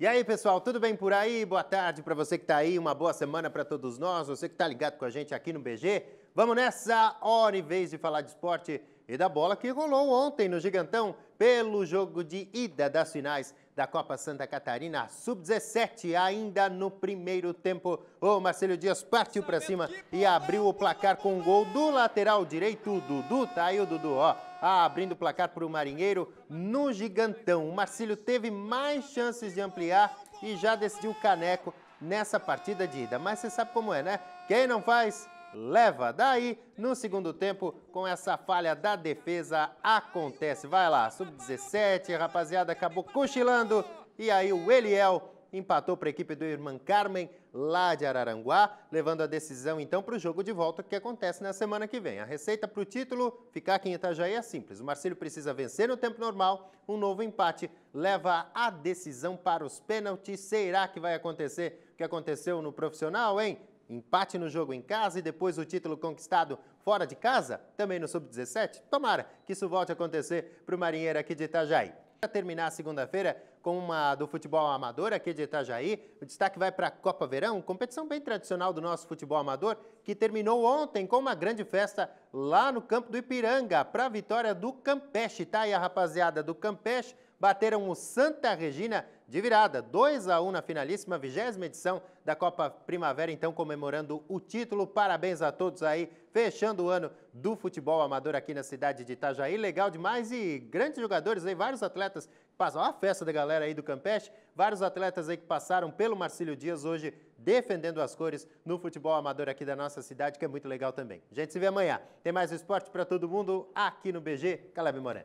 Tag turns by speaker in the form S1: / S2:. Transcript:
S1: E aí, pessoal, tudo bem por aí? Boa tarde para você que está aí, uma boa semana para todos nós, você que está ligado com a gente aqui no BG. Vamos nessa hora em vez de falar de esporte e da bola que rolou ontem no Gigantão pelo jogo de ida das finais da Copa Santa Catarina Sub-17, ainda no primeiro tempo. O Marcelo Dias partiu para cima e abriu o placar com um gol do lateral direito, Dudu. Tá aí o Dudu, ó. Ah, abrindo o placar para o Marinheiro no gigantão. O Marcílio teve mais chances de ampliar e já decidiu o caneco nessa partida de ida. Mas você sabe como é, né? Quem não faz, leva. Daí, no segundo tempo, com essa falha da defesa, acontece. Vai lá, sub-17, rapaziada acabou cochilando. E aí o Eliel empatou para a equipe do Irmã Carmen, lá de Araranguá, levando a decisão então para o jogo de volta que acontece na semana que vem. A receita para o título ficar aqui em Itajaí é simples. O Marcílio precisa vencer no tempo normal, um novo empate leva a decisão para os pênaltis. Será que vai acontecer o que aconteceu no profissional, hein? Empate no jogo em casa e depois o título conquistado fora de casa, também no Sub-17? Tomara que isso volte a acontecer para o marinheiro aqui de Itajaí. Para terminar a segunda-feira com uma do futebol amador aqui de Itajaí, o destaque vai para a Copa Verão, competição bem tradicional do nosso futebol amador, que terminou ontem com uma grande festa lá no campo do Ipiranga, para a vitória do Campeche, tá? aí a rapaziada do Campeche bateram o Santa Regina de virada, 2 a 1 na finalíssima vigésima edição da Copa Primavera, então comemorando o título. Parabéns a todos aí, fechando o ano do futebol amador aqui na cidade de Itajaí. Legal demais e grandes jogadores aí, vários atletas passam. a festa da galera aí do Campeche, vários atletas aí que passaram pelo Marcílio Dias hoje defendendo as cores no futebol amador aqui da nossa cidade, que é muito legal também. A gente se vê amanhã. Tem mais esporte para todo mundo aqui no BG. Caleb Moran.